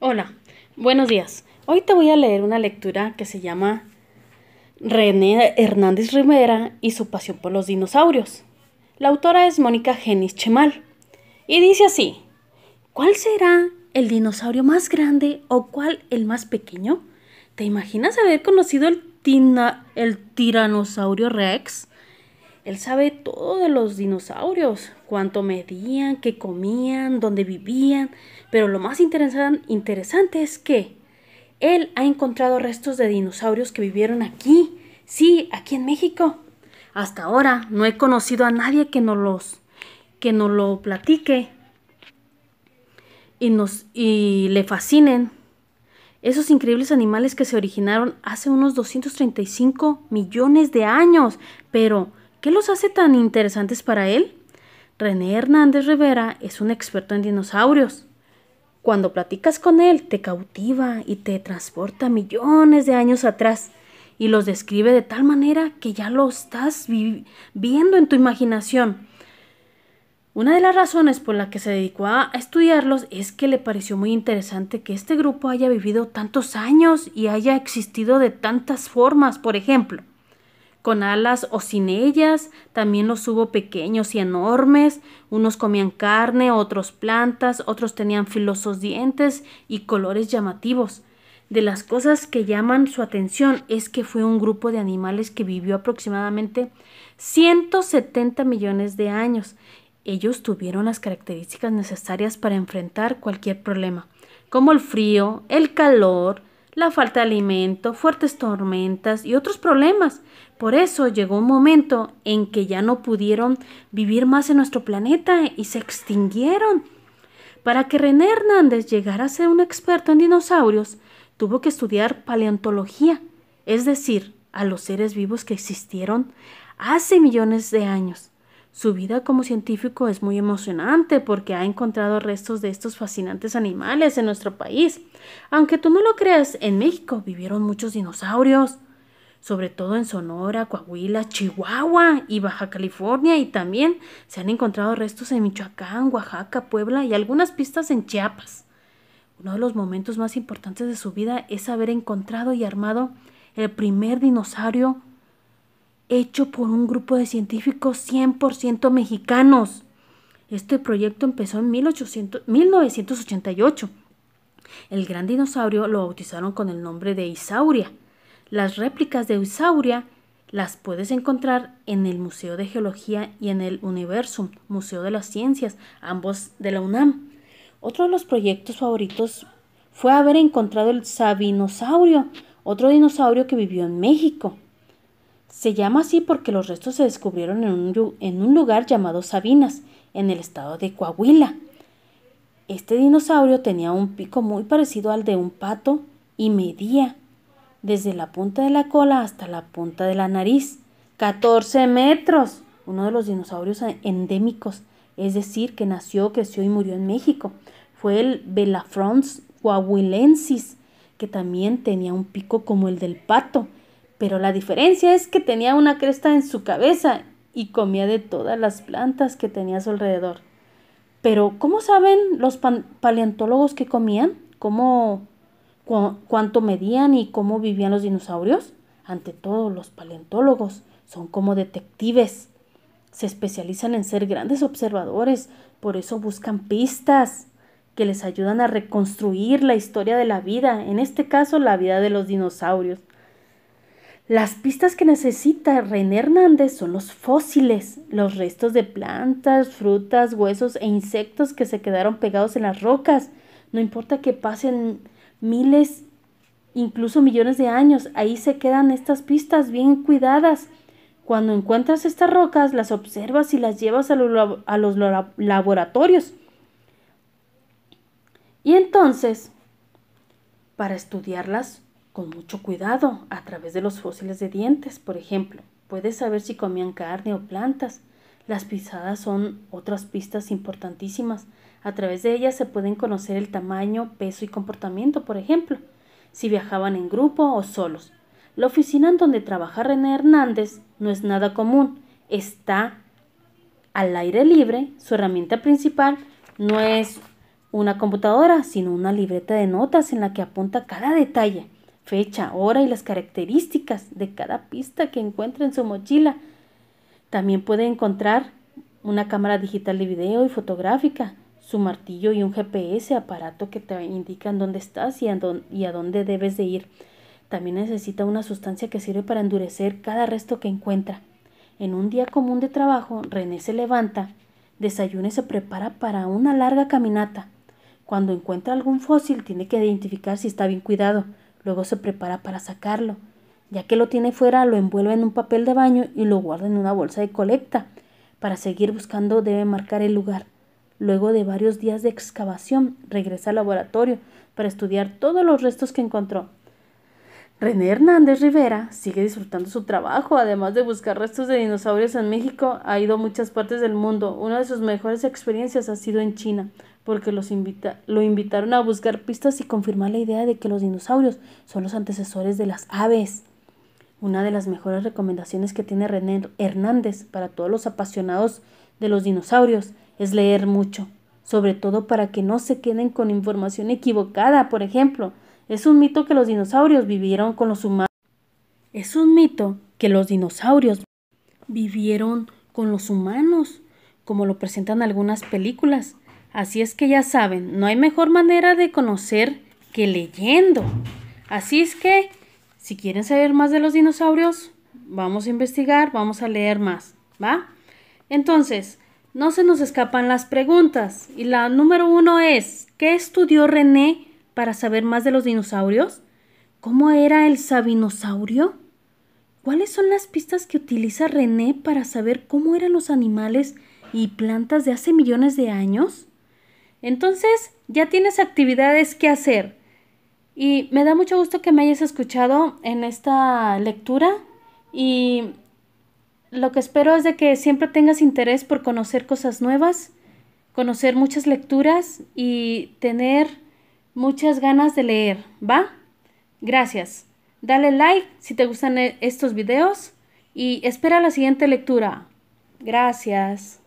Hola, buenos días. Hoy te voy a leer una lectura que se llama René Hernández Rivera y su pasión por los dinosaurios. La autora es Mónica Genis Chemal y dice así: ¿Cuál será el dinosaurio más grande o cuál el más pequeño? ¿Te imaginas haber conocido el, el tiranosaurio Rex? Él sabe todo de los dinosaurios, cuánto medían, qué comían, dónde vivían, pero lo más interesante es que él ha encontrado restos de dinosaurios que vivieron aquí, sí, aquí en México. Hasta ahora no he conocido a nadie que nos los que lo platique y nos y le fascinen esos increíbles animales que se originaron hace unos 235 millones de años, pero ¿Qué los hace tan interesantes para él? René Hernández Rivera es un experto en dinosaurios. Cuando platicas con él, te cautiva y te transporta millones de años atrás y los describe de tal manera que ya lo estás viendo en tu imaginación. Una de las razones por la que se dedicó a estudiarlos es que le pareció muy interesante que este grupo haya vivido tantos años y haya existido de tantas formas, por ejemplo con alas o sin ellas. También los hubo pequeños y enormes. Unos comían carne, otros plantas, otros tenían filosos dientes y colores llamativos. De las cosas que llaman su atención es que fue un grupo de animales que vivió aproximadamente 170 millones de años. Ellos tuvieron las características necesarias para enfrentar cualquier problema, como el frío, el calor, la falta de alimento, fuertes tormentas y otros problemas. Por eso llegó un momento en que ya no pudieron vivir más en nuestro planeta y se extinguieron. Para que René Hernández llegara a ser un experto en dinosaurios, tuvo que estudiar paleontología, es decir, a los seres vivos que existieron hace millones de años. Su vida como científico es muy emocionante porque ha encontrado restos de estos fascinantes animales en nuestro país. Aunque tú no lo creas, en México vivieron muchos dinosaurios, sobre todo en Sonora, Coahuila, Chihuahua y Baja California y también se han encontrado restos en Michoacán, Oaxaca, Puebla y algunas pistas en Chiapas. Uno de los momentos más importantes de su vida es haber encontrado y armado el primer dinosaurio hecho por un grupo de científicos 100% mexicanos. Este proyecto empezó en 1988. El gran dinosaurio lo bautizaron con el nombre de Isauria. Las réplicas de Isauria las puedes encontrar en el Museo de Geología y en el Universum, Museo de las Ciencias, ambos de la UNAM. Otro de los proyectos favoritos fue haber encontrado el Sabinosaurio, otro dinosaurio que vivió en México. Se llama así porque los restos se descubrieron en un, lugar llamado Sabinas, en el estado de Coahuila. Este dinosaurio tenía un pico muy parecido al de un pato y medía desde la punta de la cola hasta la punta de la nariz. 14 metros. Uno de los dinosaurios e-, endémicos, es decir, que nació, creció y murió en México. Fue el Belafrons coahuilensis, que también tenía un pico como el del pato pero la diferencia es que tenía una cresta en su cabeza y comía de todas las plantas que tenía a su alrededor. Pero, ¿cómo saben los paleontólogos que comían? ¿Cómo, ¿Cuánto medían y cómo vivían los dinosaurios? Ante todo, los paleontólogos son como detectives. Se especializan en ser grandes observadores, por eso buscan pistas que les ayudan a reconstruir la historia de la vida, en este caso la vida de los dinosaurios. Las pistas que necesita René Hernández son los fósiles, los restos de plantas, frutas, huesos e insectos que se quedaron pegados en las rocas. No importa que pasen miles, incluso millones de años, ahí se quedan estas pistas bien cuidadas. Cuando encuentras estas rocas, las observas y las llevas a, los laboratorios. Y entonces, para estudiarlas, con mucho cuidado a través de los fósiles de dientes, por ejemplo. Puedes saber si comían carne o plantas. Las pisadas son otras pistas importantísimas. A través de ellas se pueden conocer el tamaño, peso y comportamiento, por ejemplo, si viajaban en grupo o solos. La oficina en donde trabaja René Hernández no es nada común. Está al aire libre. Su herramienta principal no es una computadora, sino una libreta de notas en la que apunta cada detalle fecha, hora y las características de cada pista que encuentra en su mochila. También puede encontrar una cámara digital de video y fotográfica, su martillo y un GPS, aparato que te indican dónde estás y dónde, y a dónde debes de ir. También necesita una sustancia que sirve para endurecer cada resto que encuentra. En un día común de trabajo, René se levanta, desayuna y se prepara para una larga caminata. Cuando encuentra algún fósil, tiene que identificar si está bien cuidado, Luego se prepara para sacarlo. Ya que lo tiene fuera, lo envuelve en un papel de baño y lo guarda en una bolsa de colecta. Para seguir buscando debe marcar el lugar. Luego de varios días de excavación, regresa al laboratorio para estudiar todos los restos que encontró. René Hernández Rivera sigue disfrutando su trabajo, además de buscar restos de dinosaurios en México, ha ido a muchas partes del mundo. Una de sus mejores experiencias ha sido en China, porque los invita lo invitaron a buscar pistas y confirmar la idea de que los dinosaurios son los antecesores de las aves. Una de las mejores recomendaciones que tiene René Hernández para todos los apasionados de los dinosaurios es leer mucho, sobre todo para que no se queden con información equivocada. Por ejemplo, es un mito que los dinosaurios vivieron con los humanos. Es un mito que los dinosaurios vivieron con los humanos, como lo presentan algunas películas. Así es que ya saben, no hay mejor manera de conocer que leyendo. Así es que, si quieren saber más de los dinosaurios, vamos a investigar, vamos a leer más, ¿va? Entonces, no se nos escapan las preguntas. Y la número uno es, ¿qué estudió René para saber más de los dinosaurios? ¿Cómo era el sabinosaurio? ¿Cuáles son las pistas que utiliza René para saber cómo eran los animales y plantas de hace millones de años? Entonces, ya tienes actividades que hacer. Y me da mucho gusto que me hayas escuchado en esta lectura y lo que espero es de que siempre tengas interés por conocer cosas nuevas, conocer muchas lecturas y tener muchas ganas de leer, ¿va? Gracias. Dale like si te gustan e-, estos videos y espera la siguiente lectura. Gracias.